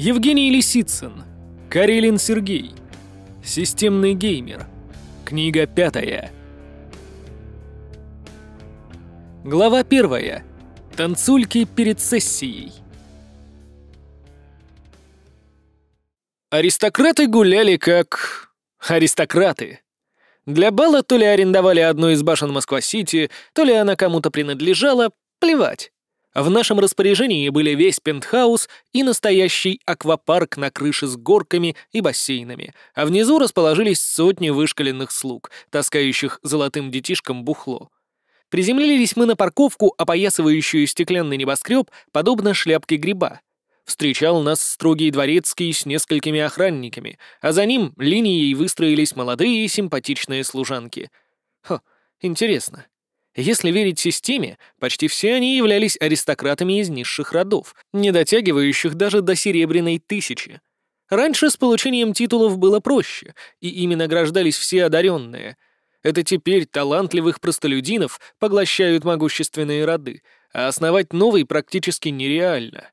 Евгений Лисицын. Карелин Сергей. Системный геймер. Книга пятая. Глава первая. Танцульки перед сессией. Аристократы гуляли как... аристократы. Для бала то ли арендовали одну из башен Москва-Сити, то ли она кому-то принадлежала, плевать. В нашем распоряжении были весь пентхаус и настоящий аквапарк на крыше с горками и бассейнами, а внизу расположились сотни вышкаленных слуг, таскающих золотым детишкам бухло. Приземлились мы на парковку, опоясывающую стеклянный небоскреб, подобно шляпке гриба. Встречал нас строгий дворецкий с несколькими охранниками, а за ним линией выстроились молодые и симпатичные служанки. Хо, интересно, если верить системе, почти все они являлись аристократами из низших родов, не дотягивающих даже до серебряной тысячи. Раньше с получением титулов было проще, и именно награждались все одаренные. Это теперь талантливых простолюдинов поглощают могущественные роды, а основать новый практически нереально.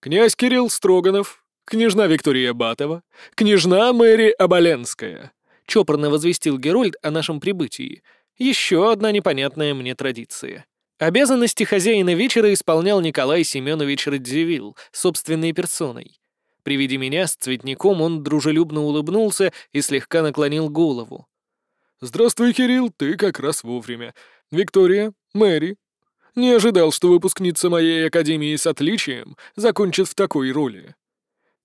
«Князь Кирилл Строганов, княжна Виктория Батова, княжна Мэри Оболенская», — чопорно возвестил Герольд о нашем прибытии — еще одна непонятная мне традиция. Обязанности хозяина вечера исполнял Николай Семенович Радзивилл собственной персоной. При виде меня с цветником он дружелюбно улыбнулся и слегка наклонил голову. «Здравствуй, Кирилл, ты как раз вовремя. Виктория, Мэри. Не ожидал, что выпускница моей академии с отличием закончит в такой роли».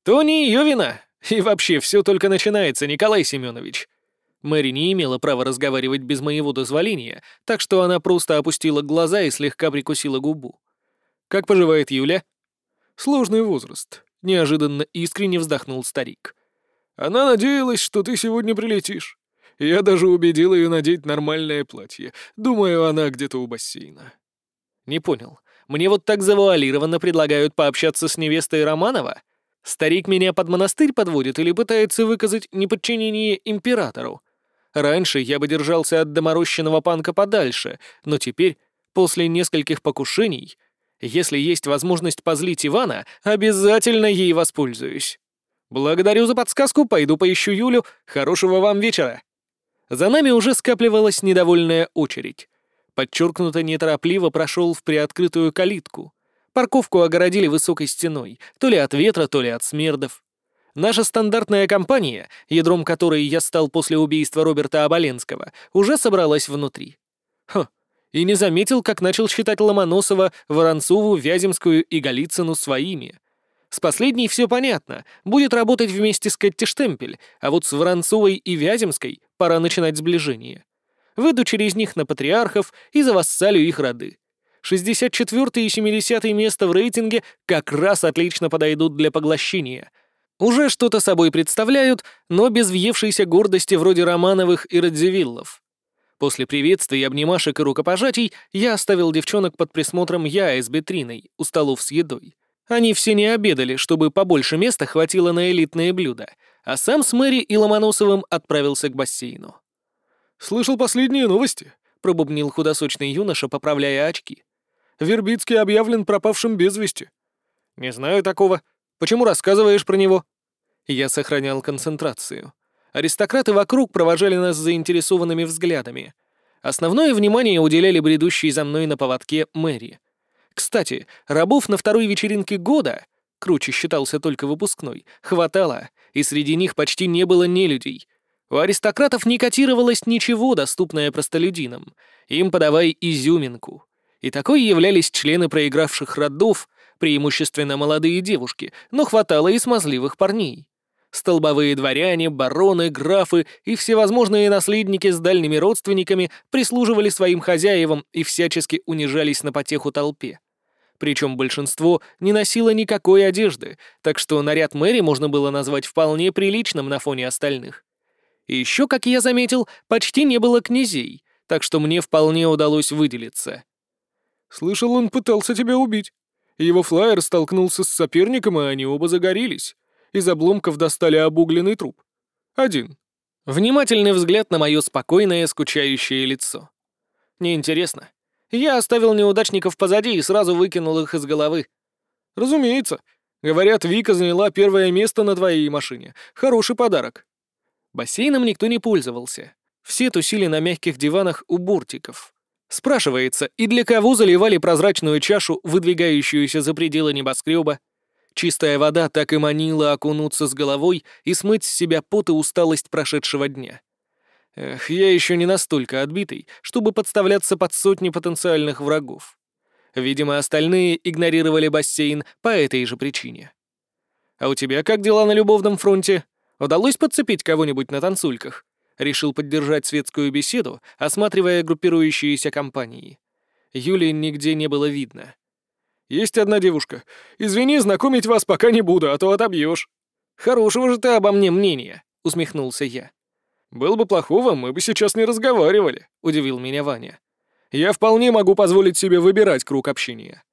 «То не ее вина. И вообще все только начинается, Николай Семенович. Мэри не имела права разговаривать без моего дозволения, так что она просто опустила глаза и слегка прикусила губу. «Как поживает Юля?» «Сложный возраст», — неожиданно искренне вздохнул старик. «Она надеялась, что ты сегодня прилетишь. Я даже убедил ее надеть нормальное платье. Думаю, она где-то у бассейна». «Не понял. Мне вот так завуалированно предлагают пообщаться с невестой Романова?» Старик меня под монастырь подводит или пытается выказать неподчинение императору? Раньше я бы держался от доморощенного панка подальше, но теперь, после нескольких покушений, если есть возможность позлить Ивана, обязательно ей воспользуюсь. Благодарю за подсказку, пойду поищу Юлю. Хорошего вам вечера. За нами уже скапливалась недовольная очередь. Подчеркнуто неторопливо прошел в приоткрытую калитку. Парковку огородили высокой стеной, то ли от ветра, то ли от смердов. Наша стандартная компания, ядром которой я стал после убийства Роберта Оболенского, уже собралась внутри. Хм, и не заметил, как начал считать Ломоносова, Воронцову, Вяземскую и Голицыну своими. С последней все понятно, будет работать вместе с Кэтти Штемпель, а вот с Воронцовой и Вяземской пора начинать сближение. Выйду через них на патриархов и завассалю их роды. 64 и 70 место в рейтинге как раз отлично подойдут для поглощения — уже что-то собой представляют, но без въевшейся гордости вроде Романовых и Радзивиллов. После приветствий, обнимашек и рукопожатий я оставил девчонок под присмотром я и с Бетриной у столов с едой. Они все не обедали, чтобы побольше места хватило на элитные блюда, а сам с Мэри и Ломоносовым отправился к бассейну. «Слышал последние новости», — пробубнил худосочный юноша, поправляя очки. «Вербицкий объявлен пропавшим без вести». «Не знаю такого», Почему рассказываешь про него?» Я сохранял концентрацию. Аристократы вокруг провожали нас заинтересованными взглядами. Основное внимание уделяли бредущей за мной на поводке Мэри. Кстати, рабов на второй вечеринке года, круче считался только выпускной, хватало, и среди них почти не было нелюдей. У аристократов не котировалось ничего, доступное простолюдинам. Им подавай изюминку. И такой являлись члены проигравших родов — преимущественно молодые девушки, но хватало и смазливых парней. Столбовые дворяне, бароны, графы и всевозможные наследники с дальними родственниками прислуживали своим хозяевам и всячески унижались на потеху толпе. Причем большинство не носило никакой одежды, так что наряд Мэри можно было назвать вполне приличным на фоне остальных. И еще, как я заметил, почти не было князей, так что мне вполне удалось выделиться. «Слышал, он пытался тебя убить», его флайер столкнулся с соперником, и они оба загорелись. Из обломков достали обугленный труп. Один. Внимательный взгляд на мое спокойное, скучающее лицо. Неинтересно. Я оставил неудачников позади и сразу выкинул их из головы. Разумеется. Говорят, Вика заняла первое место на твоей машине. Хороший подарок. Бассейном никто не пользовался. Все тусили на мягких диванах у буртиков. Спрашивается, и для кого заливали прозрачную чашу, выдвигающуюся за пределы небоскреба? Чистая вода так и манила окунуться с головой и смыть с себя пот и усталость прошедшего дня. Эх, я еще не настолько отбитый, чтобы подставляться под сотни потенциальных врагов. Видимо, остальные игнорировали бассейн по этой же причине. А у тебя как дела на любовном фронте? Удалось подцепить кого-нибудь на танцульках? решил поддержать светскую беседу, осматривая группирующиеся компании. Юли нигде не было видно. «Есть одна девушка. Извини, знакомить вас пока не буду, а то отобьешь». «Хорошего же ты обо мне мнения», — усмехнулся я. «Было бы плохого, мы бы сейчас не разговаривали», — удивил меня Ваня. «Я вполне могу позволить себе выбирать круг общения».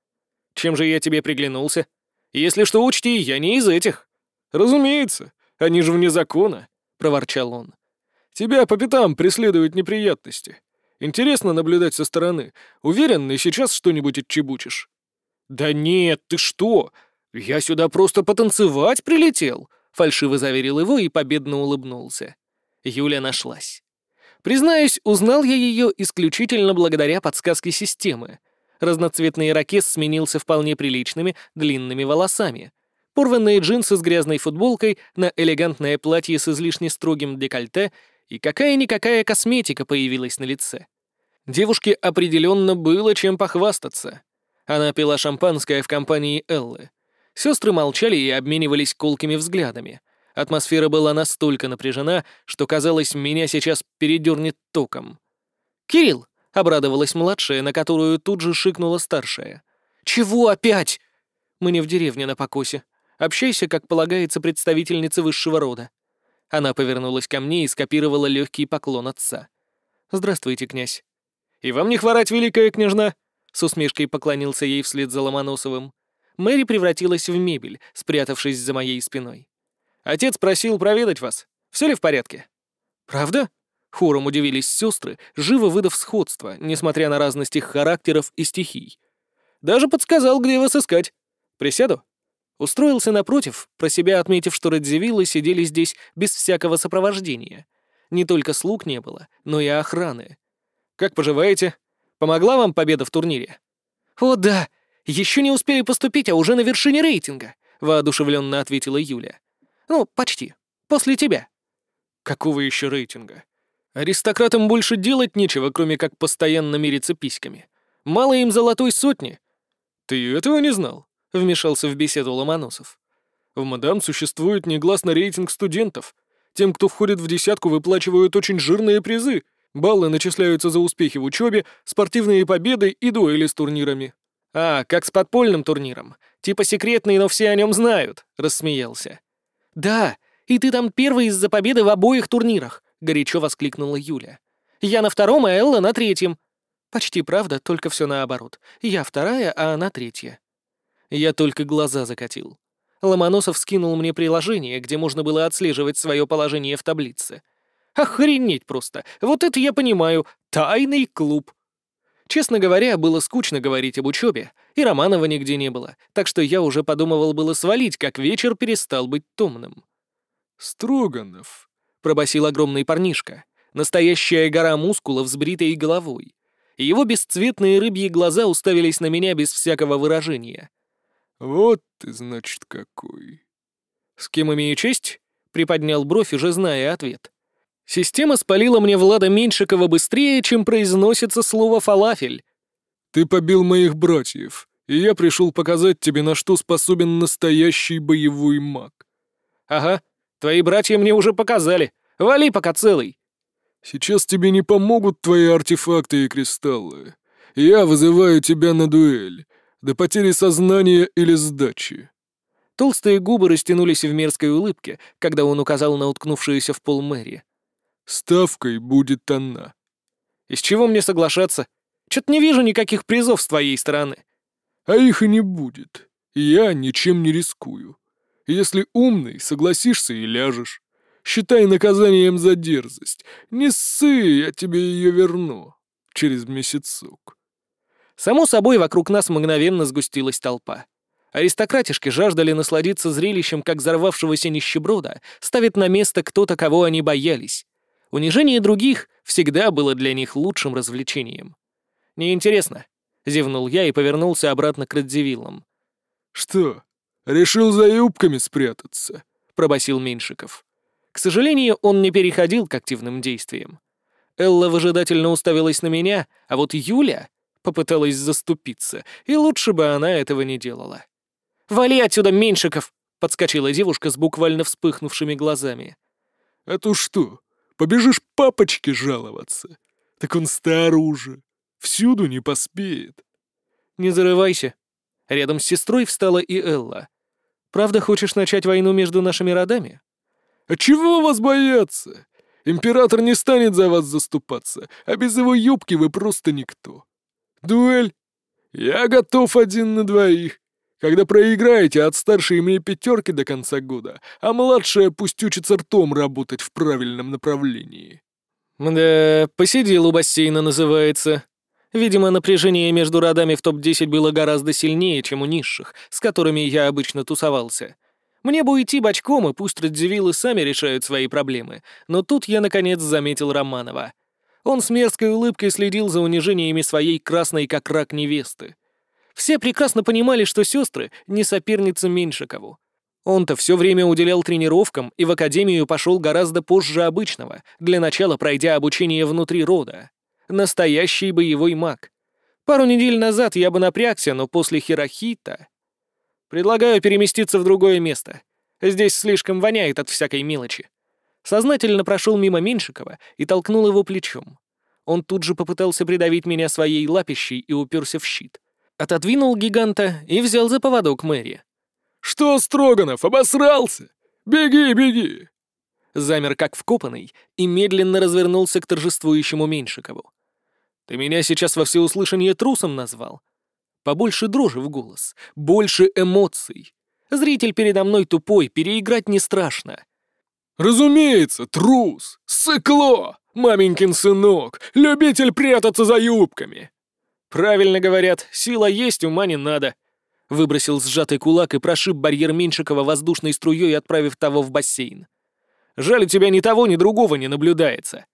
«Чем же я тебе приглянулся? Если что, учти, я не из этих». «Разумеется, они же вне закона», — проворчал он. Тебя по пятам преследуют неприятности. Интересно наблюдать со стороны. Уверен, и сейчас что-нибудь отчебучишь». «Да нет, ты что? Я сюда просто потанцевать прилетел!» Фальшиво заверил его и победно улыбнулся. Юля нашлась. Признаюсь, узнал я ее исключительно благодаря подсказке системы. Разноцветный ракет сменился вполне приличными длинными волосами. Порванные джинсы с грязной футболкой на элегантное платье с излишне строгим декольте — и какая-никакая косметика появилась на лице. Девушке определенно было чем похвастаться. Она пила шампанское в компании Эллы. Сестры молчали и обменивались колкими взглядами. Атмосфера была настолько напряжена, что, казалось, меня сейчас передернет током. «Кирилл!» — обрадовалась младшая, на которую тут же шикнула старшая. «Чего опять?» «Мы не в деревне на покосе. Общайся, как полагается представительнице высшего рода. Она повернулась ко мне и скопировала легкий поклон отца. «Здравствуйте, князь». «И вам не хворать, великая княжна!» С усмешкой поклонился ей вслед за Ломоносовым. Мэри превратилась в мебель, спрятавшись за моей спиной. «Отец просил проведать вас. Все ли в порядке?» «Правда?» Хором удивились сестры, живо выдав сходство, несмотря на разность их характеров и стихий. «Даже подсказал, где вас искать. Присяду?» Устроился напротив, про себя отметив, что Радзивиллы сидели здесь без всякого сопровождения. Не только слуг не было, но и охраны. «Как поживаете? Помогла вам победа в турнире?» «О, да! Еще не успели поступить, а уже на вершине рейтинга!» — воодушевленно ответила Юля. «Ну, почти. После тебя». «Какого еще рейтинга? Аристократам больше делать нечего, кроме как постоянно мириться письками. Мало им золотой сотни. Ты этого не знал?» — вмешался в беседу Ломоносов. «В мадам существует негласно рейтинг студентов. Тем, кто входит в десятку, выплачивают очень жирные призы. Баллы начисляются за успехи в учебе, спортивные победы и дуэли с турнирами». «А, как с подпольным турниром. Типа секретный, но все о нем знают», — рассмеялся. «Да, и ты там первый из-за победы в обоих турнирах», — горячо воскликнула Юля. «Я на втором, а Элла на третьем». «Почти правда, только все наоборот. Я вторая, а она третья». Я только глаза закатил. Ломоносов скинул мне приложение, где можно было отслеживать свое положение в таблице. Охренеть просто! Вот это я понимаю! Тайный клуб! Честно говоря, было скучно говорить об учебе, и Романова нигде не было, так что я уже подумывал было свалить, как вечер перестал быть томным. «Строганов», — пробасил огромный парнишка, настоящая гора мускулов с бритой головой. Его бесцветные рыбьи глаза уставились на меня без всякого выражения. «Вот ты, значит, какой!» «С кем имею честь?» — приподнял бровь, уже зная ответ. «Система спалила мне Влада Меньшикова быстрее, чем произносится слово «фалафель». «Ты побил моих братьев, и я пришел показать тебе, на что способен настоящий боевой маг». «Ага, твои братья мне уже показали. Вали пока целый». «Сейчас тебе не помогут твои артефакты и кристаллы. Я вызываю тебя на дуэль, до потери сознания или сдачи». Толстые губы растянулись в мерзкой улыбке, когда он указал на уткнувшуюся в пол Мэри. «Ставкой будет она». «Из чего мне соглашаться? Чё-то не вижу никаких призов с твоей стороны». «А их и не будет. Я ничем не рискую. Если умный, согласишься и ляжешь. Считай наказанием за дерзость. Не ссы, я тебе ее верну. Через месяцок». Само собой, вокруг нас мгновенно сгустилась толпа. Аристократишки жаждали насладиться зрелищем, как взорвавшегося нищеброда ставит на место кто-то, кого они боялись. Унижение других всегда было для них лучшим развлечением. «Неинтересно», — зевнул я и повернулся обратно к Радзивиллам. «Что, решил за юбками спрятаться?» — пробасил Меньшиков. К сожалению, он не переходил к активным действиям. Элла выжидательно уставилась на меня, а вот Юля попыталась заступиться, и лучше бы она этого не делала. «Вали отсюда, Меньшиков!» — подскочила девушка с буквально вспыхнувшими глазами. «А то что, побежишь папочке жаловаться? Так он стар уже, всюду не поспеет». «Не зарывайся». Рядом с сестрой встала и Элла. «Правда хочешь начать войну между нашими родами?» «А чего вас бояться? Император не станет за вас заступаться, а без его юбки вы просто никто. Дуэль? Я готов один на двоих. Когда проиграете, от старшей мне пятерки до конца года, а младшая пусть учится ртом работать в правильном направлении». «Да, посидел у бассейна называется», Видимо, напряжение между родами в топ-10 было гораздо сильнее, чем у низших, с которыми я обычно тусовался. Мне бы идти бочком, и пусть Радзивиллы сами решают свои проблемы, но тут я, наконец, заметил Романова — он с мерзкой улыбкой следил за унижениями своей красной как рак невесты. Все прекрасно понимали, что сестры не соперницы меньше кого. Он-то все время уделял тренировкам и в академию пошел гораздо позже обычного, для начала пройдя обучение внутри рода. Настоящий боевой маг. Пару недель назад я бы напрягся, но после Хирохита... Предлагаю переместиться в другое место. Здесь слишком воняет от всякой мелочи сознательно прошел мимо Меньшикова и толкнул его плечом. Он тут же попытался придавить меня своей лапищей и уперся в щит. Отодвинул гиганта и взял за поводок Мэри. «Что, Строганов, обосрался? Беги, беги!» Замер как вкопанный и медленно развернулся к торжествующему Меньшикову. «Ты меня сейчас во всеуслышание трусом назвал?» Побольше дрожи в голос, больше эмоций. Зритель передо мной тупой, переиграть не страшно. «Разумеется, трус! Сыкло! Маменькин сынок! Любитель прятаться за юбками!» «Правильно говорят, сила есть, ума не надо!» Выбросил сжатый кулак и прошиб барьер Меньшикова воздушной струей, отправив того в бассейн. «Жаль, у тебя ни того, ни другого не наблюдается!»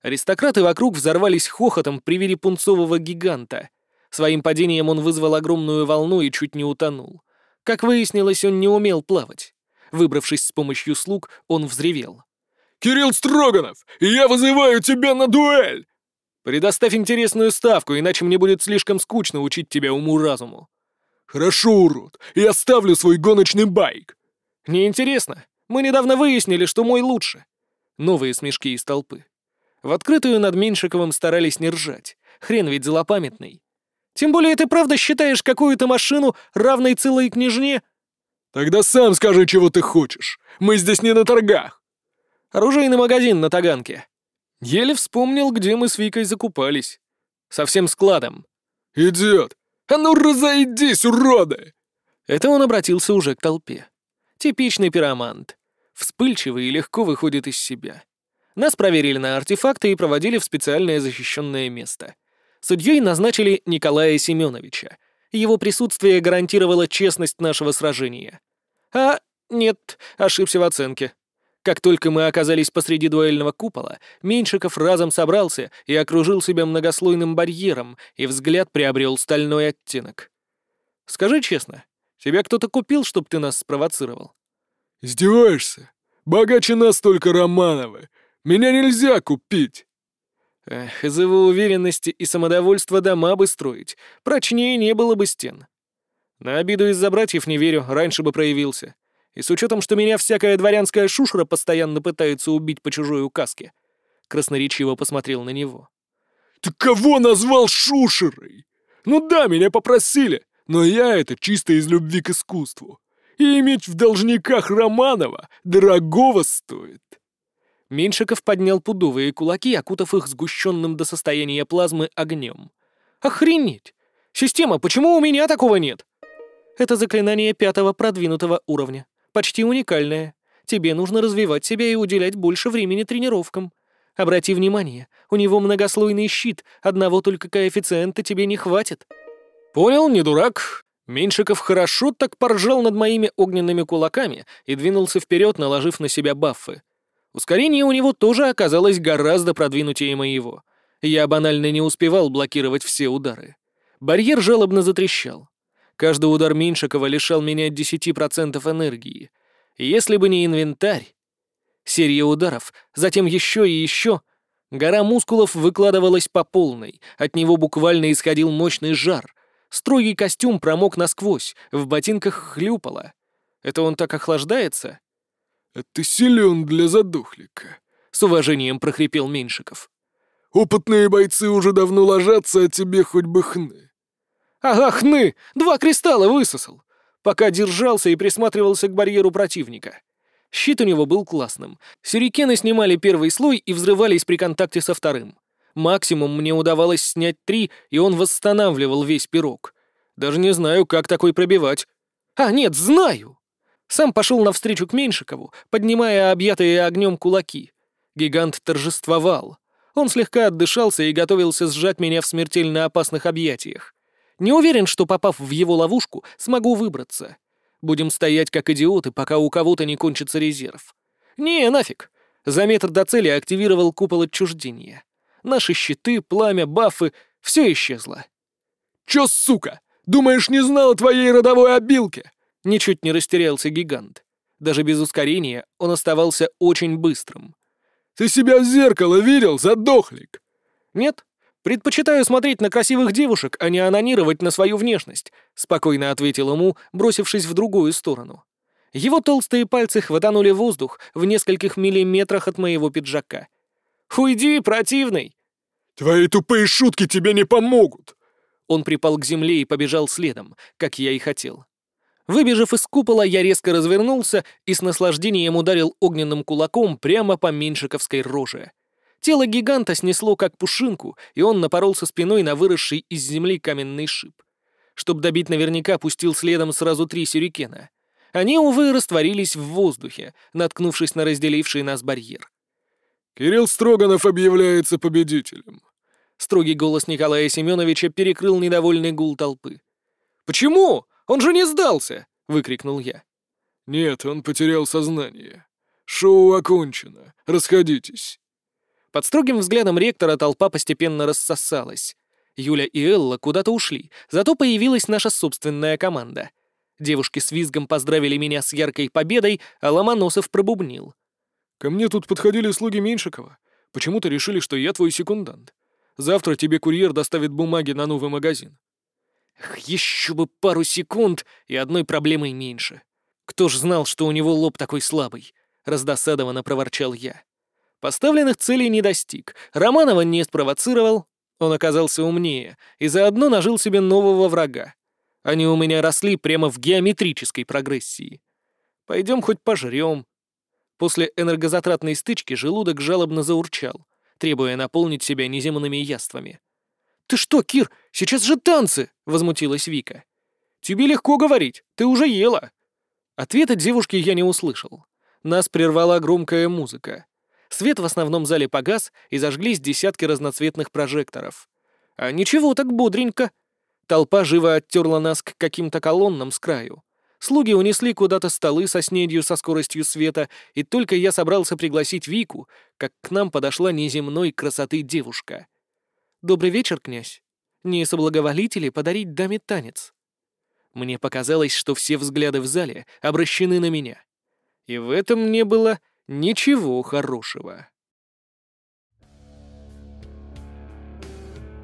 Аристократы вокруг взорвались хохотом при виде пунцового гиганта. Своим падением он вызвал огромную волну и чуть не утонул. Как выяснилось, он не умел плавать. Выбравшись с помощью слуг, он взревел. «Кирилл Строганов, я вызываю тебя на дуэль!» «Предоставь интересную ставку, иначе мне будет слишком скучно учить тебя уму-разуму». «Хорошо, урод, я ставлю свой гоночный байк». «Неинтересно. Мы недавно выяснили, что мой лучше». Новые смешки из толпы. В открытую над Меньшиковым старались не ржать. Хрен ведь злопамятный. «Тем более ты правда считаешь какую-то машину равной целой княжне?» «Тогда сам скажи, чего ты хочешь. Мы здесь не на торгах». «Оружейный магазин на Таганке». Еле вспомнил, где мы с Викой закупались. Со всем складом. «Идиот! А ну разойдись, уроды!» Это он обратился уже к толпе. Типичный пиромант. Вспыльчивый и легко выходит из себя. Нас проверили на артефакты и проводили в специальное защищенное место. Судьей назначили Николая Семеновича. Его присутствие гарантировало честность нашего сражения. А, нет, ошибся в оценке. Как только мы оказались посреди дуэльного купола, Меньшиков разом собрался и окружил себя многослойным барьером, и взгляд приобрел стальной оттенок. «Скажи честно, тебя кто-то купил, чтобы ты нас спровоцировал?» «Издеваешься? Богаче нас только Романовы! Меня нельзя купить!» «Эх, из его уверенности и самодовольства дома бы строить, прочнее не было бы стен. На обиду из-за братьев не верю, раньше бы проявился. И с учетом, что меня всякая дворянская шушера постоянно пытается убить по чужой указке. Красноречиво посмотрел на него. «Ты кого назвал шушерой? Ну да, меня попросили, но я это чисто из любви к искусству. И иметь в должниках Романова дорогого стоит». Меньшиков поднял пудовые кулаки, окутав их сгущенным до состояния плазмы огнем. «Охренеть! Система, почему у меня такого нет?» Это заклинание пятого продвинутого уровня. Почти уникальное. Тебе нужно развивать себя и уделять больше времени тренировкам. Обрати внимание, у него многослойный щит, одного только коэффициента тебе не хватит». «Понял, не дурак», Меньшиков хорошо так поржал над моими огненными кулаками и двинулся вперед, наложив на себя баффы. Ускорение у него тоже оказалось гораздо продвинутее моего. Я банально не успевал блокировать все удары. Барьер жалобно затрещал. Каждый удар Меньшикова лишал меня 10% энергии. Если бы не инвентарь... Серия ударов, затем еще и еще. Гора мускулов выкладывалась по полной, от него буквально исходил мощный жар. Строгий костюм промок насквозь, в ботинках хлюпало. Это он так охлаждается? Это силен для задухлика», — с уважением прохрипел Меньшиков. «Опытные бойцы уже давно ложатся, а тебе хоть бы хны. Ах, ны! Два кристалла высосал! Пока держался и присматривался к барьеру противника. Щит у него был классным. Сюрикены снимали первый слой и взрывались при контакте со вторым. Максимум мне удавалось снять три, и он восстанавливал весь пирог. Даже не знаю, как такой пробивать. А, нет, знаю! Сам пошел навстречу к Меньшикову, поднимая объятые огнем кулаки. Гигант торжествовал. Он слегка отдышался и готовился сжать меня в смертельно опасных объятиях. Не уверен, что, попав в его ловушку, смогу выбраться. Будем стоять как идиоты, пока у кого-то не кончится резерв. Не, нафиг. За метр до цели активировал купол отчуждения. Наши щиты, пламя, бафы — все исчезло. «Чё, сука? Думаешь, не знал о твоей родовой обилке?» Ничуть не растерялся гигант. Даже без ускорения он оставался очень быстрым. «Ты себя в зеркало видел, задохлик?» «Нет», «Предпочитаю смотреть на красивых девушек, а не анонировать на свою внешность», — спокойно ответил ему, бросившись в другую сторону. Его толстые пальцы хватанули воздух в нескольких миллиметрах от моего пиджака. «Уйди, противный!» «Твои тупые шутки тебе не помогут!» Он припал к земле и побежал следом, как я и хотел. Выбежав из купола, я резко развернулся и с наслаждением ударил огненным кулаком прямо по меньшиковской роже. Тело гиганта снесло как пушинку, и он напоролся спиной на выросший из земли каменный шип. Чтобы добить наверняка, пустил следом сразу три сюрикена. Они, увы, растворились в воздухе, наткнувшись на разделивший нас барьер. «Кирилл Строганов объявляется победителем», — строгий голос Николая Семеновича перекрыл недовольный гул толпы. «Почему? Он же не сдался!» — выкрикнул я. «Нет, он потерял сознание. Шоу окончено. Расходитесь». Под строгим взглядом ректора толпа постепенно рассосалась. Юля и Элла куда-то ушли, зато появилась наша собственная команда. Девушки с визгом поздравили меня с яркой победой, а Ломоносов пробубнил. «Ко мне тут подходили слуги Меньшикова. Почему-то решили, что я твой секундант. Завтра тебе курьер доставит бумаги на новый магазин». Эх, еще бы пару секунд, и одной проблемой меньше. Кто ж знал, что у него лоб такой слабый? Раздосадованно проворчал я. Поставленных целей не достиг, Романова не спровоцировал, он оказался умнее и заодно нажил себе нового врага. Они у меня росли прямо в геометрической прогрессии. Пойдем хоть пожрем. После энергозатратной стычки желудок жалобно заурчал, требуя наполнить себя неземными яствами. «Ты что, Кир, сейчас же танцы!» — возмутилась Вика. «Тебе легко говорить, ты уже ела!» Ответа девушки я не услышал. Нас прервала громкая музыка. Свет в основном зале погас, и зажглись десятки разноцветных прожекторов. А ничего так бодренько. Толпа живо оттерла нас к каким-то колоннам с краю. Слуги унесли куда-то столы со снедью со скоростью света, и только я собрался пригласить Вику, как к нам подошла неземной красоты девушка. «Добрый вечер, князь. Не соблаговолите ли подарить даме танец?» Мне показалось, что все взгляды в зале обращены на меня. И в этом не было Ничего хорошего.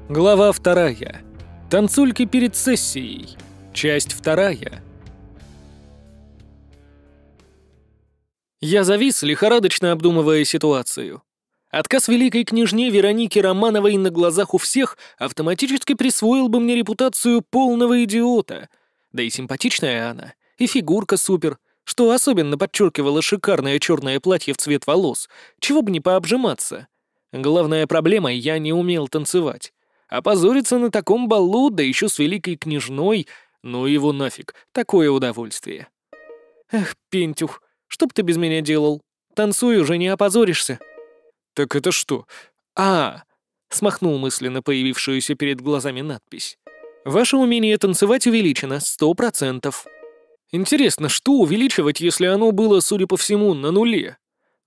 Глава вторая. Танцульки перед сессией. Часть вторая. Я завис, лихорадочно обдумывая ситуацию. Отказ великой княжне Вероники Романовой на глазах у всех автоматически присвоил бы мне репутацию полного идиота. Да и симпатичная она, и фигурка супер, что особенно подчеркивало шикарное черное платье в цвет волос, чего бы не пообжиматься. Главная проблема — я не умел танцевать. А позориться на таком балу, да еще с великой княжной, ну его нафиг, такое удовольствие. Эх, Пентюх, что б ты без меня делал? Танцуй уже, не опозоришься. Так это что? А, смахнул мысленно появившуюся перед глазами надпись. Ваше умение танцевать увеличено сто процентов. Интересно, что увеличивать, если оно было, судя по всему, на нуле?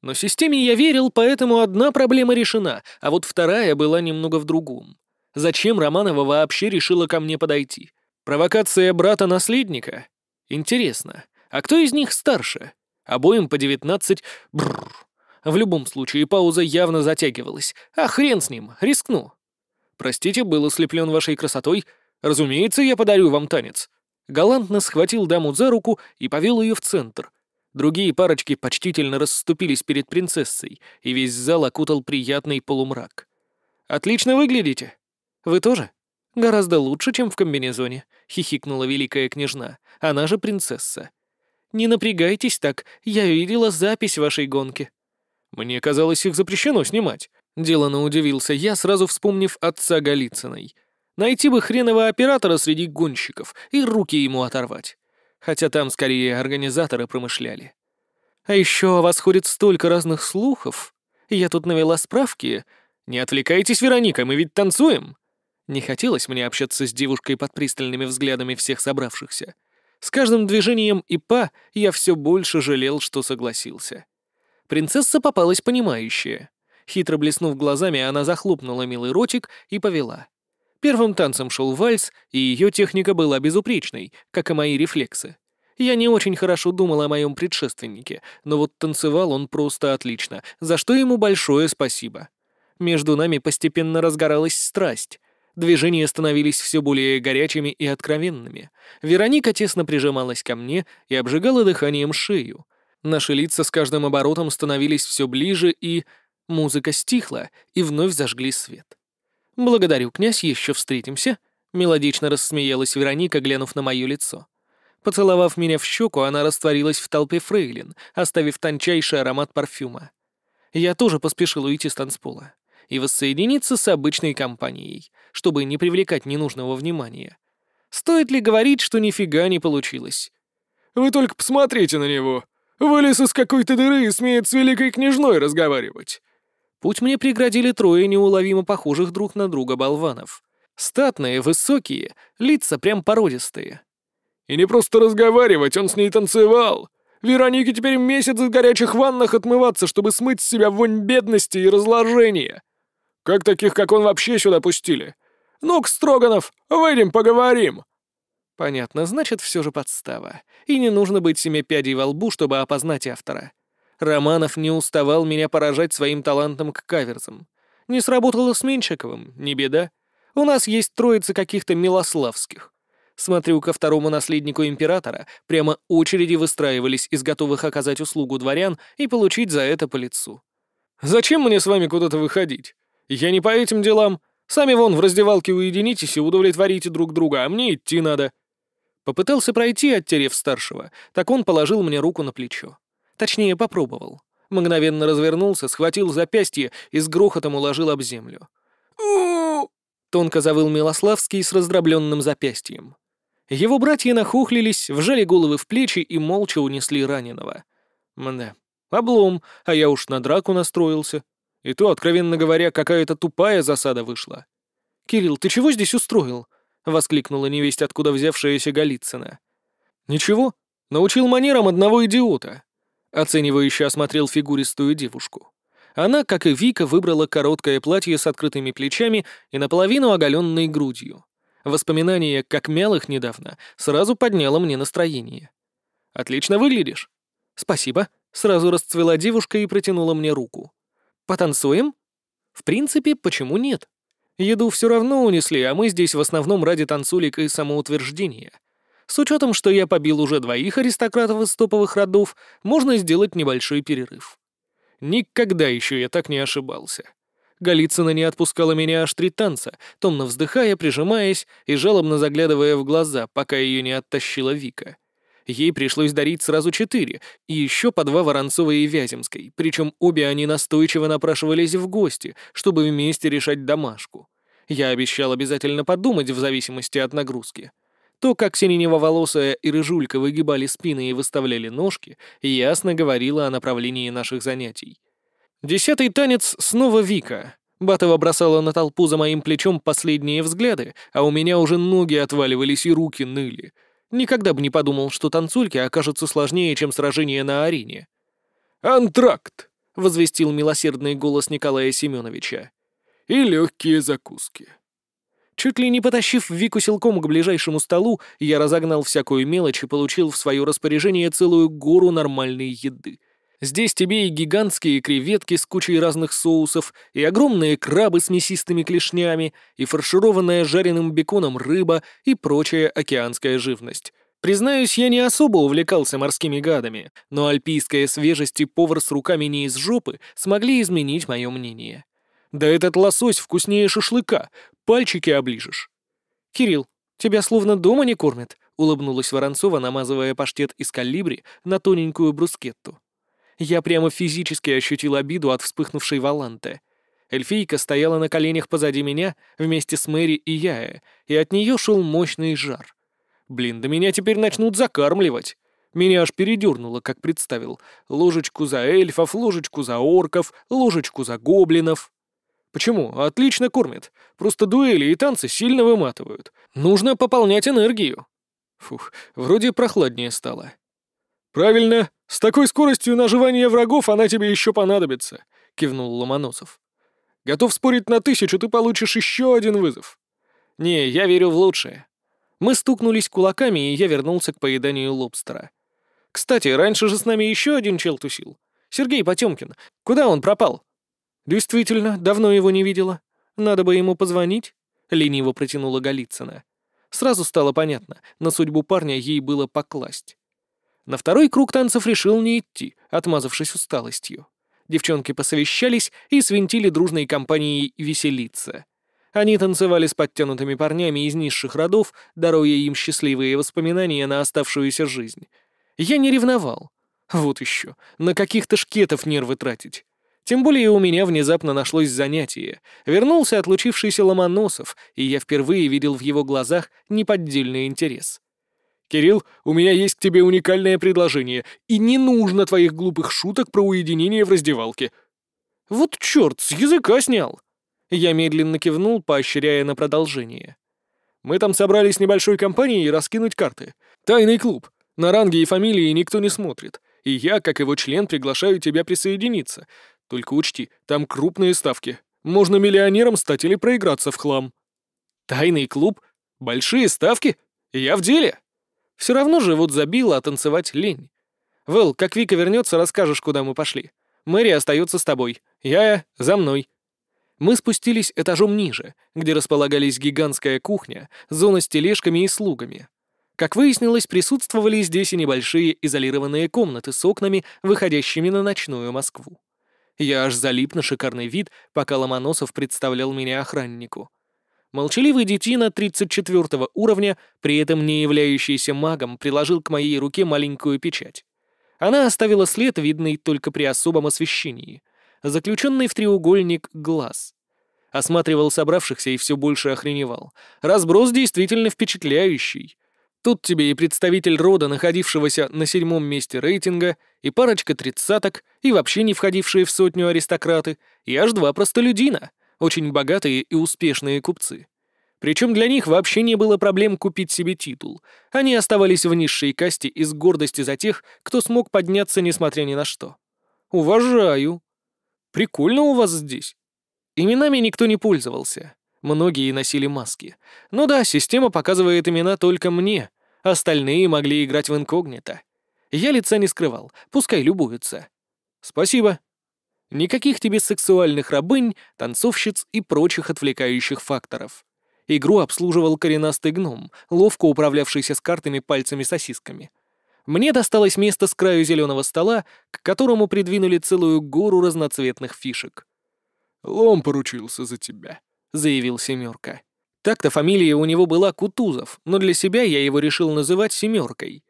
Но системе я верил, поэтому одна проблема решена, а вот вторая была немного в другом. Зачем Романова вообще решила ко мне подойти? Провокация брата-наследника? Интересно, а кто из них старше? Обоим по 19... Бррр. В любом случае, пауза явно затягивалась. А хрен с ним, рискну. Простите, был ослеплен вашей красотой. Разумеется, я подарю вам танец галантно схватил даму за руку и повел ее в центр. Другие парочки почтительно расступились перед принцессой, и весь зал окутал приятный полумрак. «Отлично выглядите! Вы тоже? Гораздо лучше, чем в комбинезоне», — хихикнула великая княжна, она же принцесса. «Не напрягайтесь так, я видела запись вашей гонки». «Мне казалось, их запрещено снимать», — делано удивился я, сразу вспомнив отца Голицыной — Найти бы хренового оператора среди гонщиков и руки ему оторвать. Хотя там скорее организаторы промышляли. А еще о вас ходит столько разных слухов. Я тут навела справки. Не отвлекайтесь, Вероника, мы ведь танцуем. Не хотелось мне общаться с девушкой под пристальными взглядами всех собравшихся. С каждым движением ИПА я все больше жалел, что согласился. Принцесса попалась понимающая. Хитро блеснув глазами, она захлопнула милый ротик и повела. Первым танцем шел вальс, и ее техника была безупречной, как и мои рефлексы. Я не очень хорошо думал о моем предшественнике, но вот танцевал он просто отлично, за что ему большое спасибо. Между нами постепенно разгоралась страсть. Движения становились все более горячими и откровенными. Вероника тесно прижималась ко мне и обжигала дыханием шею. Наши лица с каждым оборотом становились все ближе, и... Музыка стихла, и вновь зажгли свет. «Благодарю, князь, еще встретимся», — мелодично рассмеялась Вероника, глянув на мое лицо. Поцеловав меня в щеку, она растворилась в толпе фрейлин, оставив тончайший аромат парфюма. Я тоже поспешил уйти с танцпола и воссоединиться с обычной компанией, чтобы не привлекать ненужного внимания. Стоит ли говорить, что нифига не получилось? «Вы только посмотрите на него! Вылез из какой-то дыры и смеет с великой княжной разговаривать!» Путь мне преградили трое неуловимо похожих друг на друга болванов. Статные, высокие, лица прям породистые. «И не просто разговаривать, он с ней танцевал!» Веронике теперь месяц в горячих ваннах отмываться, чтобы смыть с себя вонь бедности и разложения. Как таких, как он, вообще сюда пустили? Ну-ка, Строганов, выйдем, поговорим!» Понятно, значит, все же подстава. И не нужно быть семи пядей во лбу, чтобы опознать автора. Романов не уставал меня поражать своим талантом к каверзам. Не сработало с Меньшиковым, не беда. У нас есть троица каких-то милославских. Смотрю, ко второму наследнику императора прямо очереди выстраивались из готовых оказать услугу дворян и получить за это по лицу. «Зачем мне с вами куда-то выходить? Я не по этим делам. Сами вон в раздевалке уединитесь и удовлетворите друг друга, а мне идти надо». Попытался пройти, оттерев старшего, так он положил мне руку на плечо. Точнее, попробовал. Мгновенно развернулся, схватил запястье и с грохотом уложил об землю. Тонко завыл Милославский с раздробленным запястьем. Его братья нахухлились, вжали головы в плечи и молча унесли раненого. Мда, облом, а я уж на драку настроился. И то, откровенно говоря, какая-то тупая засада вышла. «Кирилл, ты чего здесь устроил?» — воскликнула невесть, откуда взявшаяся Голицына. «Ничего, научил манерам одного идиота», Оценивающе осмотрел фигуристую девушку. Она, как и Вика, выбрала короткое платье с открытыми плечами и наполовину оголенной грудью. Воспоминание, как мял недавно, сразу подняло мне настроение. «Отлично выглядишь». «Спасибо», — сразу расцвела девушка и протянула мне руку. «Потанцуем?» «В принципе, почему нет? Еду все равно унесли, а мы здесь в основном ради танцулик и самоутверждения. С учетом, что я побил уже двоих аристократов из топовых родов, можно сделать небольшой перерыв. Никогда еще я так не ошибался. Голицына не отпускала меня аж три танца, томно вздыхая, прижимаясь и жалобно заглядывая в глаза, пока ее не оттащила Вика. Ей пришлось дарить сразу четыре, и еще по два Воронцовой и Вяземской, причем обе они настойчиво напрашивались в гости, чтобы вместе решать домашку. Я обещал обязательно подумать в зависимости от нагрузки. То, как сиреневоволосая и рыжулька выгибали спины и выставляли ножки, ясно говорило о направлении наших занятий. Десятый танец снова Вика. Батова бросала на толпу за моим плечом последние взгляды, а у меня уже ноги отваливались и руки ныли. Никогда бы не подумал, что танцульки окажутся сложнее, чем сражение на арене. «Антракт!» — возвестил милосердный голос Николая Семеновича. «И легкие закуски». Чуть ли не потащив Вику силком к ближайшему столу, я разогнал всякую мелочь и получил в свое распоряжение целую гору нормальной еды. Здесь тебе и гигантские креветки с кучей разных соусов, и огромные крабы с мясистыми клешнями, и фаршированная жареным беконом рыба, и прочая океанская живность. Признаюсь, я не особо увлекался морскими гадами, но альпийская свежесть и повар с руками не из жопы смогли изменить мое мнение. Да этот лосось вкуснее шашлыка, пальчики оближешь. «Кирилл, тебя словно дома не кормят», — улыбнулась Воронцова, намазывая паштет из калибри на тоненькую брускетту. Я прямо физически ощутил обиду от вспыхнувшей Валанты. Эльфийка стояла на коленях позади меня вместе с Мэри и Яя, и от нее шел мощный жар. «Блин, да меня теперь начнут закармливать!» Меня аж передернуло, как представил. Ложечку за эльфов, ложечку за орков, ложечку за гоблинов. Почему? Отлично кормит. Просто дуэли и танцы сильно выматывают. Нужно пополнять энергию. Фух, вроде прохладнее стало. Правильно. С такой скоростью наживания врагов она тебе еще понадобится, кивнул Ломоносов. Готов спорить на тысячу, ты получишь еще один вызов. Не, я верю в лучшее. Мы стукнулись кулаками, и я вернулся к поеданию лобстера. Кстати, раньше же с нами еще один чел тусил. Сергей Потемкин. Куда он пропал? «Действительно, давно его не видела. Надо бы ему позвонить», — лениво протянула Голицына. Сразу стало понятно, на судьбу парня ей было покласть. На второй круг танцев решил не идти, отмазавшись усталостью. Девчонки посовещались и свинтили дружной компанией веселиться. Они танцевали с подтянутыми парнями из низших родов, даруя им счастливые воспоминания на оставшуюся жизнь. Я не ревновал. Вот еще, на каких-то шкетов нервы тратить. Тем более у меня внезапно нашлось занятие. Вернулся отлучившийся Ломоносов, и я впервые видел в его глазах неподдельный интерес. «Кирилл, у меня есть к тебе уникальное предложение, и не нужно твоих глупых шуток про уединение в раздевалке». «Вот черт, с языка снял!» Я медленно кивнул, поощряя на продолжение. «Мы там собрались небольшой компанией раскинуть карты. Тайный клуб. На ранге и фамилии никто не смотрит. И я, как его член, приглашаю тебя присоединиться. Только учти, там крупные ставки. Можно миллионером стать или проиграться в хлам. Тайный клуб? Большие ставки? Я в деле. Все равно живут забило, а танцевать лень. Вэл, как Вика вернется, расскажешь, куда мы пошли. Мэри остается с тобой. Я за мной. Мы спустились этажом ниже, где располагались гигантская кухня, зона с тележками и слугами. Как выяснилось, присутствовали здесь и небольшие изолированные комнаты с окнами, выходящими на ночную Москву. Я аж залип на шикарный вид, пока Ломоносов представлял меня охраннику. Молчаливый детина 34 уровня, при этом не являющийся магом, приложил к моей руке маленькую печать. Она оставила след, видный только при особом освещении, заключенный в треугольник глаз. Осматривал собравшихся и все больше охреневал. Разброс действительно впечатляющий. Тут тебе и представитель рода, находившегося на седьмом месте рейтинга, и парочка тридцаток, и вообще не входившие в сотню аристократы, и аж два простолюдина, очень богатые и успешные купцы. Причем для них вообще не было проблем купить себе титул. Они оставались в низшей касте из гордости за тех, кто смог подняться, несмотря ни на что. «Уважаю. Прикольно у вас здесь». Именами никто не пользовался. Многие носили маски. Ну да, система показывает имена только мне, Остальные могли играть в инкогнито. Я лица не скрывал, пускай любуются. Спасибо. Никаких тебе сексуальных рабынь, танцовщиц и прочих отвлекающих факторов. Игру обслуживал коренастый гном, ловко управлявшийся с картами пальцами-сосисками. Мне досталось место с краю зеленого стола, к которому придвинули целую гору разноцветных фишек. «Лом поручился за тебя», — заявил семерка. Так-то фамилия у него была Кутузов, но для себя я его решил называть «семеркой».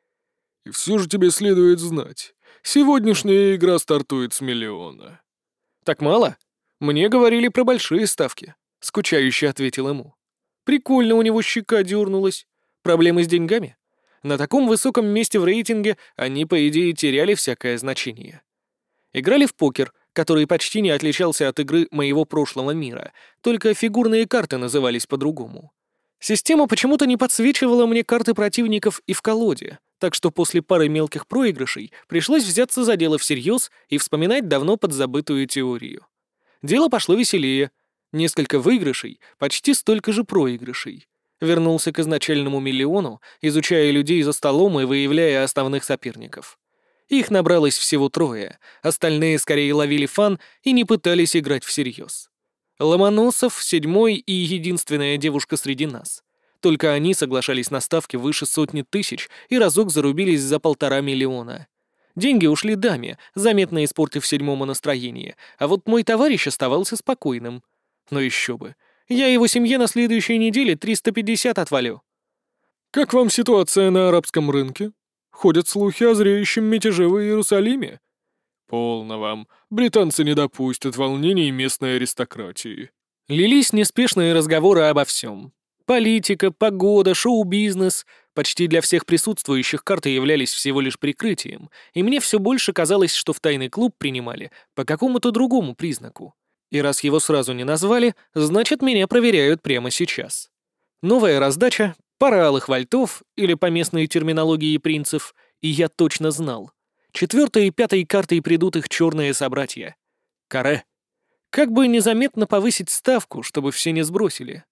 «И все же тебе следует знать. Сегодняшняя игра стартует с миллиона». «Так мало? Мне говорили про большие ставки», — скучающе ответил ему. «Прикольно у него щека дернулась. Проблемы с деньгами?» На таком высоком месте в рейтинге они, по идее, теряли всякое значение. Играли в покер — который почти не отличался от игры моего прошлого мира, только фигурные карты назывались по-другому. Система почему-то не подсвечивала мне карты противников и в колоде, так что после пары мелких проигрышей пришлось взяться за дело всерьез и вспоминать давно подзабытую теорию. Дело пошло веселее. Несколько выигрышей, почти столько же проигрышей. Вернулся к изначальному миллиону, изучая людей за столом и выявляя основных соперников. Их набралось всего трое, остальные скорее ловили фан и не пытались играть всерьез. Ломоносов — седьмой и единственная девушка среди нас. Только они соглашались на ставки выше сотни тысяч и разок зарубились за полтора миллиона. Деньги ушли даме, заметно испортив седьмому настроение, а вот мой товарищ оставался спокойным. Но еще бы. Я его семье на следующей неделе 350 отвалю. «Как вам ситуация на арабском рынке?» Ходят слухи о зреющем мятеже в Иерусалиме. Полно вам. Британцы не допустят волнений местной аристократии. Лились неспешные разговоры обо всем. Политика, погода, шоу-бизнес. Почти для всех присутствующих карты являлись всего лишь прикрытием, и мне все больше казалось, что в тайный клуб принимали по какому-то другому признаку. И раз его сразу не назвали, значит, меня проверяют прямо сейчас. Новая раздача Пара алых вальтов, или по местной терминологии принцев, и я точно знал. Четвертой и пятой картой придут их черные собратья. Каре. Как бы незаметно повысить ставку, чтобы все не сбросили.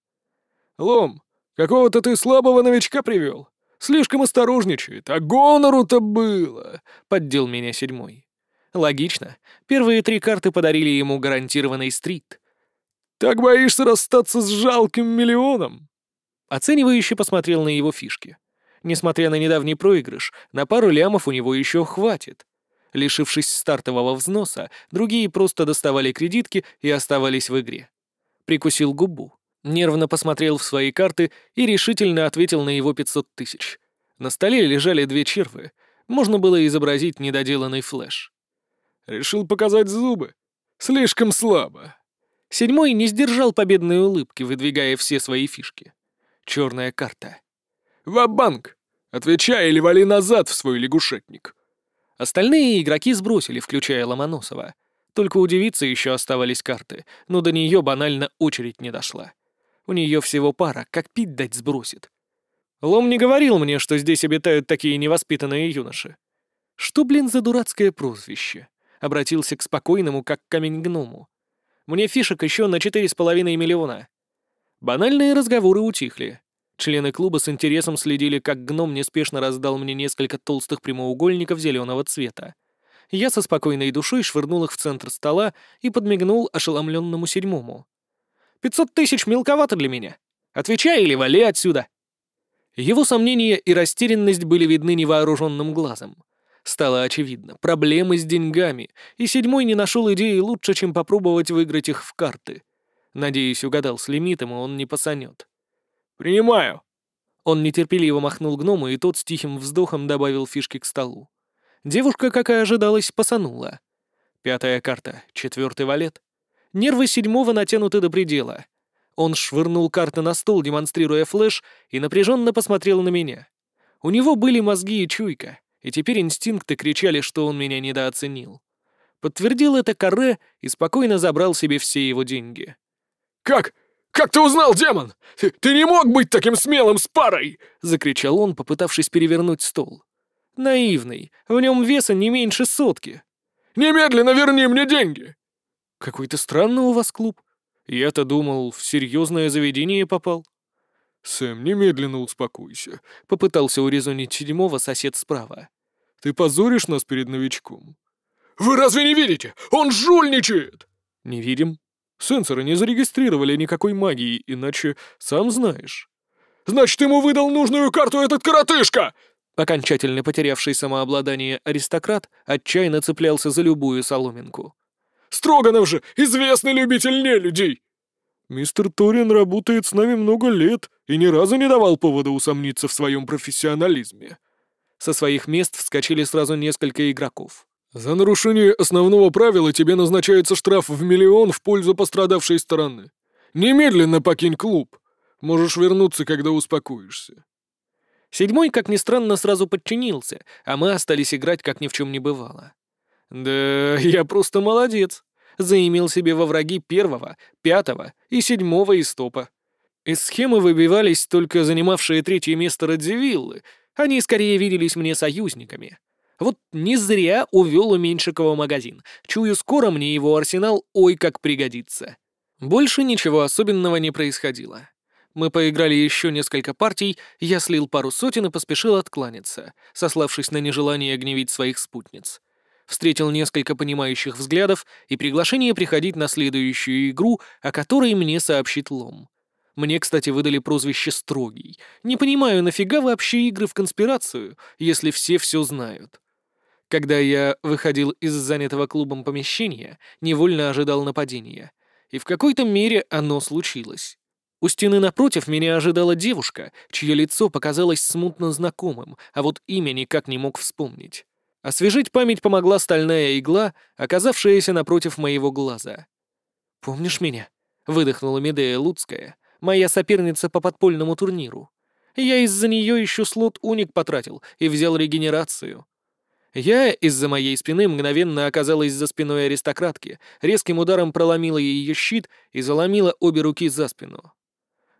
«Лом, какого-то ты слабого новичка привел. Слишком осторожничает, а гонору-то было!» — поддел меня седьмой. Логично. Первые три карты подарили ему гарантированный стрит. «Так боишься расстаться с жалким миллионом?» Оценивающе посмотрел на его фишки. Несмотря на недавний проигрыш, на пару лямов у него еще хватит. Лишившись стартового взноса, другие просто доставали кредитки и оставались в игре. Прикусил губу, нервно посмотрел в свои карты и решительно ответил на его 500 тысяч. На столе лежали две червы. Можно было изобразить недоделанный флеш. «Решил показать зубы. Слишком слабо», Седьмой не сдержал победной улыбки, выдвигая все свои фишки. Черная карта. «Ва-банк! Отвечай или вали назад в свой лягушетник!» Остальные игроки сбросили, включая Ломоносова. Только у девицы еще оставались карты, но до нее банально очередь не дошла. У нее всего пара, как пить дать сбросит. Лом не говорил мне, что здесь обитают такие невоспитанные юноши. Что, блин, за дурацкое прозвище? Обратился к спокойному, как камень гному. Мне фишек еще на четыре с половиной миллиона. Банальные разговоры утихли. Члены клуба с интересом следили, как гном неспешно раздал мне несколько толстых прямоугольников зеленого цвета. Я со спокойной душой швырнул их в центр стола и подмигнул ошеломленному седьмому. «Пятьсот тысяч мелковато для меня. Отвечай или вали отсюда!» Его сомнения и растерянность были видны невооруженным глазом. Стало очевидно, проблемы с деньгами, и седьмой не нашел идеи лучше, чем попробовать выиграть их в карты — Надеюсь, угадал с лимитом, и он не посанет. «Принимаю!» Он нетерпеливо махнул гному, и тот с тихим вздохом добавил фишки к столу. Девушка, как и ожидалось, пасанула. Пятая карта, четвертый валет. Нервы седьмого натянуты до предела. Он швырнул карты на стол, демонстрируя флеш, и напряженно посмотрел на меня. У него были мозги и чуйка, и теперь инстинкты кричали, что он меня недооценил. Подтвердил это Каре и спокойно забрал себе все его деньги. «Как? Как ты узнал, демон? Ты, ты не мог быть таким смелым с парой!» — закричал он, попытавшись перевернуть стол. «Наивный. В нем веса не меньше сотки». «Немедленно верни мне деньги!» «Какой-то странный у вас клуб. Я-то думал, в серьезное заведение попал». «Сэм, немедленно успокойся», — попытался урезонить седьмого сосед справа. «Ты позоришь нас перед новичком?» «Вы разве не видите? Он жульничает!» «Не видим», Сенсоры не зарегистрировали никакой магии, иначе сам знаешь». «Значит, ему выдал нужную карту этот коротышка!» Окончательно потерявший самообладание аристократ отчаянно цеплялся за любую соломинку. «Строганов же известный любитель нелюдей!» «Мистер Торин работает с нами много лет и ни разу не давал повода усомниться в своем профессионализме». Со своих мест вскочили сразу несколько игроков. «За нарушение основного правила тебе назначается штраф в миллион в пользу пострадавшей стороны. Немедленно покинь клуб. Можешь вернуться, когда успокоишься». Седьмой, как ни странно, сразу подчинился, а мы остались играть, как ни в чем не бывало. «Да я просто молодец», — заимел себе во враги первого, пятого и седьмого истопа. Из схемы выбивались только занимавшие третье место Радзивиллы. Они скорее виделись мне союзниками. Вот не зря увел у Меньшикова магазин. Чую, скоро мне его арсенал ой как пригодится. Больше ничего особенного не происходило. Мы поиграли еще несколько партий, я слил пару сотен и поспешил откланяться, сославшись на нежелание огневить своих спутниц. Встретил несколько понимающих взглядов и приглашение приходить на следующую игру, о которой мне сообщит Лом. Мне, кстати, выдали прозвище «Строгий». Не понимаю, нафига вообще игры в конспирацию, если все все знают. Когда я выходил из занятого клубом помещения, невольно ожидал нападения. И в какой-то мере оно случилось. У стены напротив меня ожидала девушка, чье лицо показалось смутно знакомым, а вот имя никак не мог вспомнить. Освежить память помогла стальная игла, оказавшаяся напротив моего глаза. «Помнишь меня?» — выдохнула Медея Луцкая, моя соперница по подпольному турниру. Я из-за нее еще слот уник потратил и взял регенерацию. Я из-за моей спины мгновенно оказалась за спиной аристократки, резким ударом проломила ее щит и заломила обе руки за спину.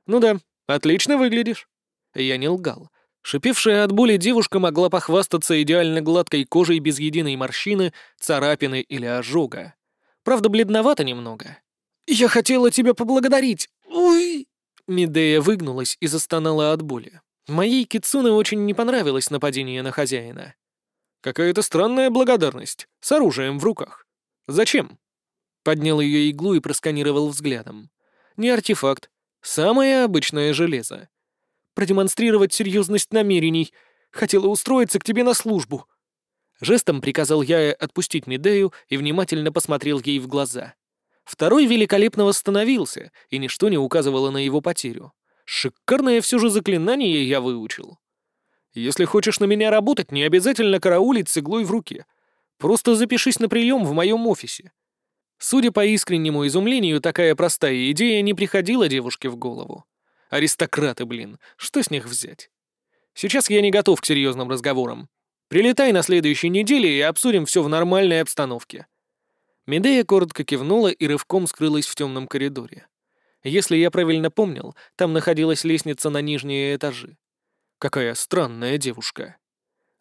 «Ну да, отлично выглядишь». Я не лгал. Шипевшая от боли девушка могла похвастаться идеально гладкой кожей без единой морщины, царапины или ожога. Правда, бледновато немного. «Я хотела тебя поблагодарить! Уй!» Медея выгнулась и застонала от боли. Моей Кицуне очень не понравилось нападение на хозяина. Какая-то странная благодарность, с оружием в руках. Зачем? Поднял ее иглу и просканировал взглядом. Не артефакт, самое обычное железо. Продемонстрировать серьезность намерений. Хотела устроиться к тебе на службу. Жестом приказал я отпустить Медею и внимательно посмотрел ей в глаза. Второй великолепно восстановился, и ничто не указывало на его потерю. Шикарное все же заклинание я выучил. Если хочешь на меня работать, не обязательно караулить с иглой в руке. Просто запишись на прием в моем офисе». Судя по искреннему изумлению, такая простая идея не приходила девушке в голову. Аристократы, блин, что с них взять? Сейчас я не готов к серьезным разговорам. Прилетай на следующей неделе и обсудим все в нормальной обстановке. Медея коротко кивнула и рывком скрылась в темном коридоре. Если я правильно помнил, там находилась лестница на нижние этажи. Какая странная девушка.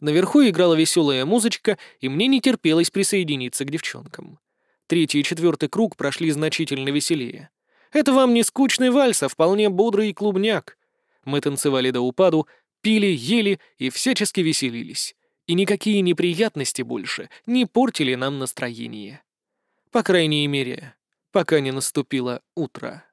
Наверху играла веселая музычка, и мне не терпелось присоединиться к девчонкам. Третий и четвертый круг прошли значительно веселее. Это вам не скучный вальс, а вполне бодрый клубняк. Мы танцевали до упаду, пили, ели и всячески веселились. И никакие неприятности больше не портили нам настроение. По крайней мере, пока не наступило утро.